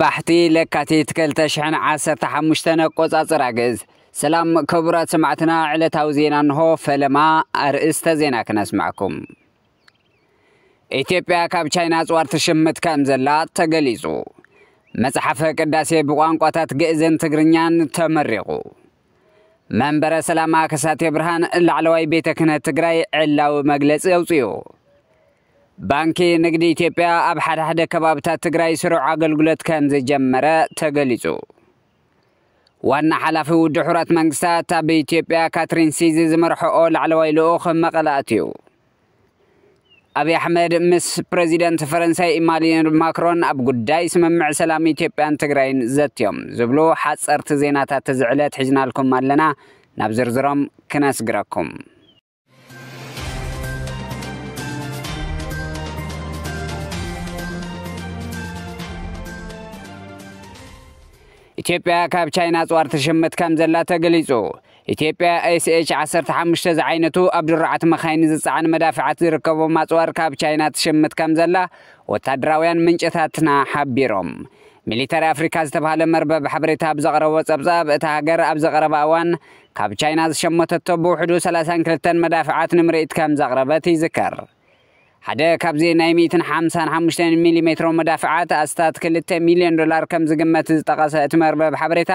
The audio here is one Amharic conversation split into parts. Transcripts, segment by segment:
ባሕቲ ለካቲት 215 ኣቆጻጽራ ገጽ ሰላም ክቡራት ሰማዕትና ዕለታዊ ዜና እንሆ ፈለማ ኣርእስተ ዜና ክነስማዕኩም ኢትዮጵያ ካብ ቻይና ኣፅዋር ትሽምት ከም ዘላ ተገሊጹ መፅሓፈ ቅዳሴ ብቋንቋታት ግእዝን ትግርኛን ተመሪቑ መንበረ ሰላማ ከሳቴ ብርሃን ላዕለዋይ ቤተ ክህነት ትግራይ ዕላዊ መግለፂ ኣውፅኡ ባንኪ ንግዲ ኢትዮጵያ ኣብ ሓደ ሓደ ከባብታት ትግራይ ስሩዕ ኣገልግሎት ከም ዝጀመረ ተገሊጹ ዋና ሓላፊ ውድ ሕራት መንግስታት ኣብ ኢትዮጵያ ካትሪን ሲዚ ዝመርሐኦ ላዕለዋይ ልኡኽ መቐለ ኣትዩ ኣብዪ ኣሕመድ ምስ ፕረዚደንት ፈረንሳይ ኢማኑኤል ማክሮን ኣብ ጉዳይ ስምምዕ ሰላም ኢትዮጵያን ትግራይን ዘትዮም ዝብሉ ሓፀርቲ ዜናታት ዝዕለት ሒዝናልኩም ኣለና ናብ ዝርዝሮም ክነስግረኩም ኢትዮጵያ ካብ ቻይና ኣፅዋር ተሸመት ከም ዘላ ተገሊጹ ኢትዮጵያ ኤስኤች 15 ዝዓይነቱ ኣብ ድራዓት መኻይኒ ዝፀዓን መዳፍዓት ዝርከቦም ኣፅዋር ካብ ቻይና ትሽምት ከም ዘላ ወታደራውያን ምንጭታትና ሓቢሮም ሚሊተሪ ኣፍሪካ ዝተባሃለ መርበብ ሓበሬታ ኣብ ዘቕረቦ ጸብጻብ እቲ ሃገር ኣብ ዘቕረባ እዋን ካብ ቻይና ዝሸመተቶ ብውሕዱ 32 መዳፍዓት ንምርኢት ከም ዘቕረበት ይዝከር ሓደ ካብዚ ናይ 155 ሚሜ መዳፍዓት ኣስታት 2 ሚልዮን ዶላር ከም ዝግመት ዝጠቐሰ እቲ መርበብ ሓበሬታ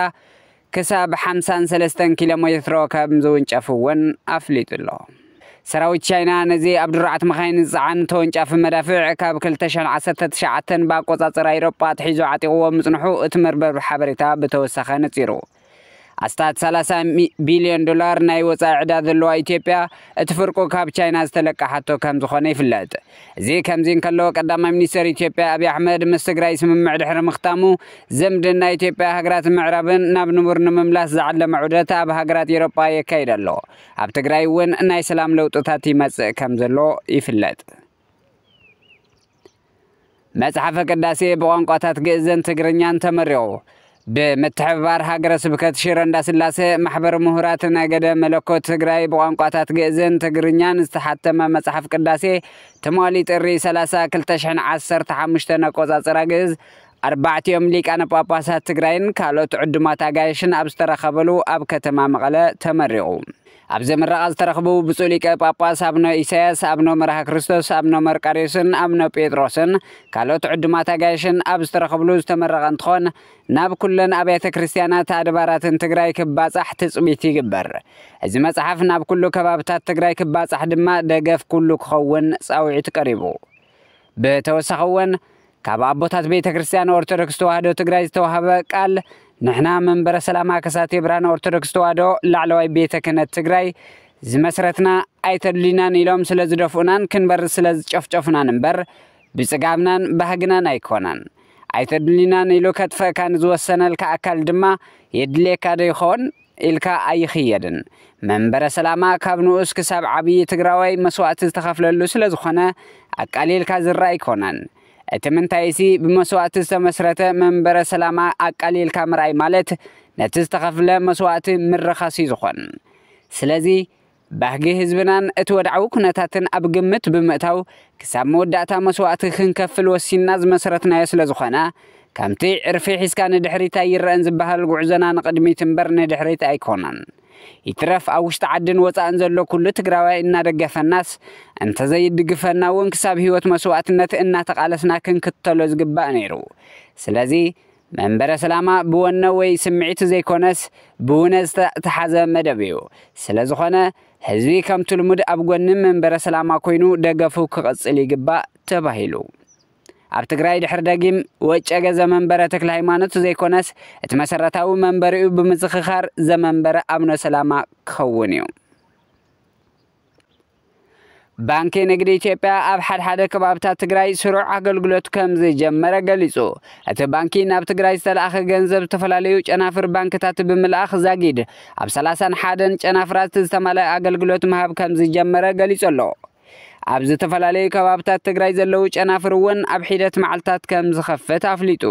ክሳብ 53 ኪሎ ሜትሮ ከም ዝውንጨፍውን ኣፍሊጡ ኣሎ ሰራዊት ቻይና ነዚ ኣብ ድራዓት መኻይን ዝፀዓን ተወንጫፊ መዳፍዕ ካብ 219 ብኣቆፃፅራ ኤሮጳ ትሒዙ ዓጢቕዎ ምፅንሑ እቲ መርበብ ሓበሬታ ብተወሳኺ ነፂሩ ኣስታት 30 ቢልዮን ዶላር ናይ ወፃኢ ዕዳ ዘለዋ ኢትዮጵያ እቲ ፍርቁ ካብ ቻይና ዝተለቃሓቶ ከም ዝኾነ ይፍለጥ እዚ ከምዚ እንከለዎ ቀዳማይ ሚኒስተር ኢትዮጵያ ኣብዪ ኣሕመድ ምስ ትግራይ ስምምዕ ድሕሪ ምኽታሙ ዘምድን ናይ ኢትዮጵያ ሃገራት ምዕራብን ናብ ንቡር ንምምላስ ዝዓለመ ዑደት ኣብ ሃገራት ኤሮጳ የካይድ ኣሎ ኣብ ትግራይ እውን ናይ ሰላም ለውጥታት ይመጽእ ከም ዘሎ ይፍለጥ መፅሓፈ ቅዳሴ ብቋንቋታት ግእዝን ትግርኛን ተመሪቑ ብመተሕባር ሃገረ ስብከት ሽረ እንዳስላሴ ማሕበር ምሁራት ነገደ መለኮት ትግራይ ብቋንቋታት ግእዝን ትግርኛን ዝተሓተመ መፅሓፍ ቅዳሴ ትማሊ ጥሪ 3215 ኣቆፃፅራ ግእዝ ኣርባዕትዮም ሊቃነ ጳጳሳት ትግራይን ካልኦት ዕዱማት ኣጋይሽን ኣብ ዝተረኸበሉ ኣብ ከተማ መቐለ ተመሪቑ ኣብዚ ምረቓ ዝተረኽቡ ብፁእ ሊቀ ጳጳስ ኣቡነ ኢሳያስ ኣቡነ መርሃ ክርስቶስ ኣቡነ መርቃሪዮስን ኣቡነ ጴጥሮስን ካልኦት ዕዱማት ኣጋይሽን ኣብ ዝተረኽብሉ ዝተመረቐ እንትኾን ናብ ኩለን ኣብያተ ክርስቲያናት ኣድባራትን ትግራይ ክባጻሕ ትፅቢት ይግበር እዚ መጽሓፍ ናብ ኩሉ ከባብታት ትግራይ ክባጻሕ ድማ ደገፍ ኩሉ ክኸውን ጻውዒት ቀሪቡ ብተወሳኺ እውን ካብ ኣቦታት ቤተ ክርስትያን ኦርቶዶክስ ተዋህዶ ትግራይ ዝተዋህበ ቃል ንሕና መንበረ ሰላማ ከሳቴ ብርሃን ኦርቶዶክስ ተዋህዶ ላዕለዋይ ቤተ ክህነት ትግራይ ዝመስረትና ኣይተድልናን ኢሎም ስለ ዝደፍኡናን ክንበር ስለ ዝጨፍጨፉናን እምበር ብፅጋብናን ባህግናን ኣይኮነን ኣይተድልናን ኢሉ ከጥፈእካ ንዝወሰነልካ ኣካል ድማ የድልየካ ዶ ይኸውን ኢልካ ኣይኽየድን መንበረ ሰላማ ካብ ንኡስ ክሳብ ዓብዪ ትግራዋይ መስዋእቲ ዝተኸፍለሉ ስለ ዝኾነ ኣቃሊልካ ዝረአ ኣይኮነን እቲ ምንታይሲ ብመስዋእቲ ዝተመስረተ መንበረ ሰላማ ኣቃሊልካ ምርኣይ ማለት ነቲ ዝተኸፍለ መስዋእቲ ምረኻሲ ዝኾን ስለዚ ባህጊ ህዝብናን እቲ ወድዓዊ ኩነታትን ኣብ ግምት ብምእታው ክሳብ መወዳእታ መስዋእቲ ክንከፍል ወሲና ዝመስረትናዮ ስለ ዝኾነ ከምቲ ዕርፊ ሒዝካ ንድሕሪታ ይረአን ዝበሃል ጉዕዞና ንቅድሚት እምበር ንድሕሪት ኣይኮነን ይትረፍ ኣብ ውሽጢ ዓድን ወፃእን ዘሎ ኩሉ ትግራዋይ እናደገፈናስ እንተዘይድግፈና እውን ክሳብ ሂወት መስዋእትነት እናተቓለስና ክንክተሎ ዝግባእ ነይሩ ስለዚ መንበረ ሰላማ ብወነ ወይ ስምዒቱ ዘይኮነስ ብውነ ዝተሓዘ መደብ እዩ ስለ ዝኾነ ህዝቢ ከምቲ ልሙድ ኣብ ጎኒ መንበረ ሰላማ ኮይኑ ደገፉ ክቕፅል ይግባእ ተባሂሉ ኣብ ትግራይ ድሕር ደጊም ወጨገ ዘመንበረ ተክለ ሃይማኖት ዘይኮነስ እቲ መሰረታዊ መንበሪኡ ብምዝኽኻር ዘመንበረ ኣቡነ ሰላማ ክኸውን እዩ ባንኪ ንግዲ ኢትዮጵያ ኣብ ሓደሓደ ከባብታት ትግራይ ስሩዕ ኣገልግሎት ከም ዝጀመረ ገሊጹ እቲ ባንኪ ናብ ትግራይ ዝተለኣኸ ገንዘብ ዝተፈላለዩ ጨናፍር ባንክታት ብምልኣኽ ዛጊድ ኣብ 31 ጨናፍራት ዝተመልአ ኣገልግሎት ምሃብ ከም ዝጀመረ ገሊጹ ኣሎ ኣብ ዝተፈላለዩ ከባብታት ትግራይ ዘለዉ ጨናፍር እውን ኣብ ሒደት መዓልትታት ከም ዝኸፍት ኣፍሊጡ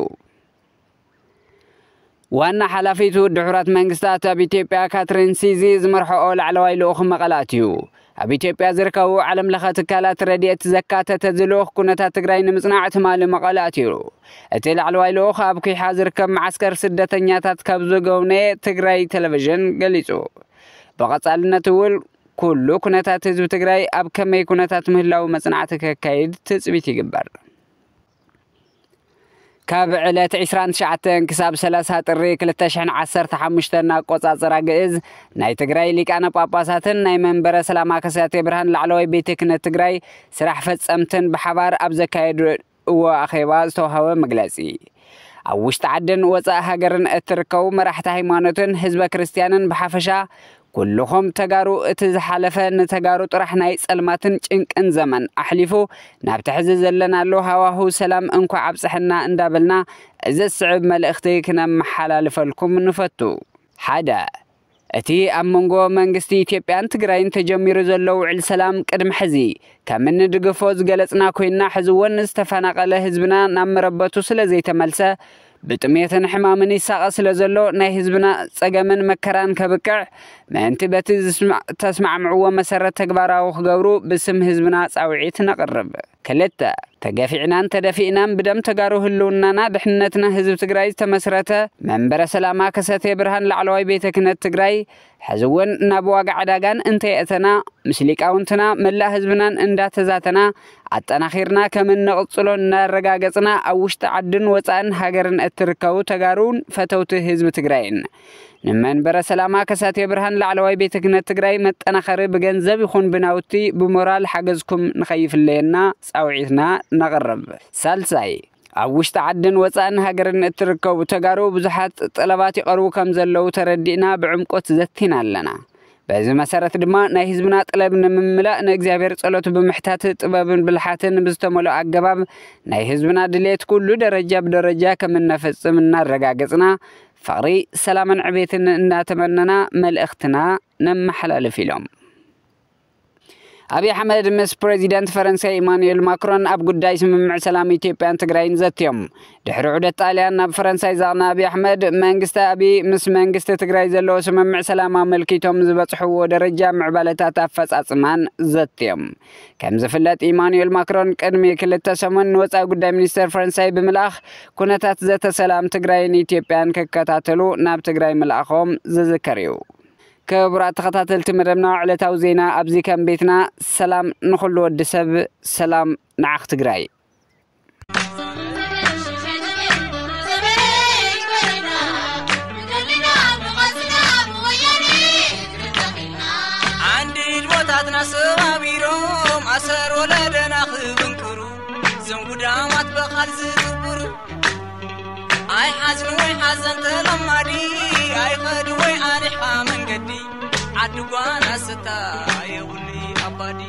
ዋና ሓላፊት ውድ ሕራት መንግስታት ኣብ ኢትዮጵያ ካትሪን ሲዚ ዝመርሐኦ ላዕለዋይ ልኡኽ መቐላት እዩ ኣብ ኢትዮጵያ ዝርከቡ ዓለም ለኸ ትካላት ረድኤት ዘካተተ ዝልኡኽ ኩነታት ትግራይ ንምጽናዕ ትማሊ መቐለ ኣትዩ እቲ ላዕለዋይ ልኡኽ ኣብ ኩሓ ዝርከብ ማዓስከር ስደተኛታት ካብ ዝገውነየ ትግራይ ቴሌቭዥን ገሊጹ ብቐጻልነት እውን ኩሉ ኩነታት ህዝቢ ትግራይ ኣብ ከመይ ኩነታት ምህላዊ መፅናዕቲ ከካይድ ትፅቢት ይግበር ካብ ዕለት 29 ክሳብ 30 ጥሪ 2015 ኣቆፃፅራ ግእዝ ናይ ትግራይ ሊቃነ ጳጳሳትን ናይ መንበረ ሰላማ ከሳቴ ብርሃን ላዕለዋይ ቤተ ክነት ትግራይ ስራሕ ፈፀምትን ብሓባር ኣብ ዘካየድዎ ኣኼባ ዝተዋሃበ መግለፂ ኣብ ውሽጢ ዓድን ወፃኢ ሃገርን እትርከቡ መራሕቲ ሃይማኖትን ህዝበ ክርስትያንን ብሓፈሻ ኩልኹም ተጋሩ እቲ ዝሓለፈ ንተጋሩ ጥራሕ ናይ ጸልማትን ጭንቅን ዘመን ኣሕሊፉ ናብቲ ሕዚ ዘለናሉ ሃዋህ ሰላም እንኳ ኣብፅሕና እንዳበልና እዚ ዝስዕብ መልእኽቲ ክነመሓላልፈልኩም ንፈቱ ሓደ እቲ ኣብ መንጎ መንግስቲ ኢትዮጵያን ትግራይን ተጀሚሩ ዘሎ ውዕል ሰላም ቅድሚ ሕዚ ከም እንድግፎ ዝገለጽና ኮይንና ሕዚ እውን ዝተፈናቐለ ህዝብና ናብ መረበቱ ስለ ዘይተመልሰ ብጥሜትን ሕማምን ይሳቐስ ስለ ዘሎ ናይ ህዝብና ጸገምን መከራን ከብቅዕ ምእንቲ በቲ ተስማዕምዕዎ መሰረት ተግባራዊ ክገብሩ ብስም ህዝብና ጻውዒት ነቕርብ ክልተ ተገፊዕናን ተደፊእናን ብደም ተጋሩ ህልውናና ድሕንነትና ህዝቢ ትግራይ ዝተመስረተ መንበረ ሰላማ ከሰተ ብርሃን ላዕለዋይ ቤተ ክህነት ትግራይ ሕዚ እውን ናብ ዋጋ ዕዳጋን እንተየእተና ምስ ሊቃውንትና መላእ ህዝብናን እንዳተዛተና ኣጠናኺርና ከም እነቕፅሎ እናረጋገፅና ኣብ ውሽጢ ዓድን ወፃእን ሃገርን እትርከቡ ተጋሩን ፈተውቲ ህዝቢ ትግራይን ንመንበረ ሰላማ ከሳቴ ብርሃን ላዕለዋይ ቤተ ክህነት ትግራይ መጠናኸሪ ብገንዘብ ይኹን ብናውቲ ብሞራል ሓገዝኩም ንኸይፍለየና ጻውዒትና ነቕርብ ሳልሳይ ኣብ ውሽጢ ዓድን ወፃእን ሃገርን እትርከቡ ተጋሩ ብዙሓት ጠለባት ይቐርቡ ከም ዘለዉ ተረዲእና ብዕምቆት ዘቲና ኣለና بزي مسارة دما ناي هزبنا من نمملا نغزابير صلوت بمحتات طبابن بلحاتن بزتملو اغباب ناي هزبنا دليت كل درجة بدرجة كمن نفصمنا رغاغصنا فقري سلاما عبيتن اناتمننا ملئختنا نمحلالف لهم أبي حمد مس بريزيدنت فرنسا إيمانويل ماكرون أب قداي سممع سلام إثيوبيا تجراين زتيم دحر عودة طاليان أب فرنسا زعنا أبي حمد منجستا أبي مس تقرأي منجستا من زلو ملكي توم زبط حوو درجة معبالتا تفس أسمان زتيم كم زفلت إيمانويل ماكرون كرمي كل التسامن تسمن وصا قداي منستر فرنسا بملاخ كنتات زت سلام تجراين إثيوبيا ككتاتلو ناب تقرأي ملاخهم زذكريو ክቡራት ተኸታተልቲ መደብና ዕለታዊ ዜና ኣብዚ ከም ቤትና ሰላም ንኹሉ ወዲ ሰብ ሰላም ንዓኽ ትግራይ ሰባቢሮም ኣሰር ወለደና ክብንክሩ እዞም ጉዳማት በኻል ዝግብሩ ኣይ ሓዝን ወይ ሓዘን ተለማዲ adwana sata ayuli abadi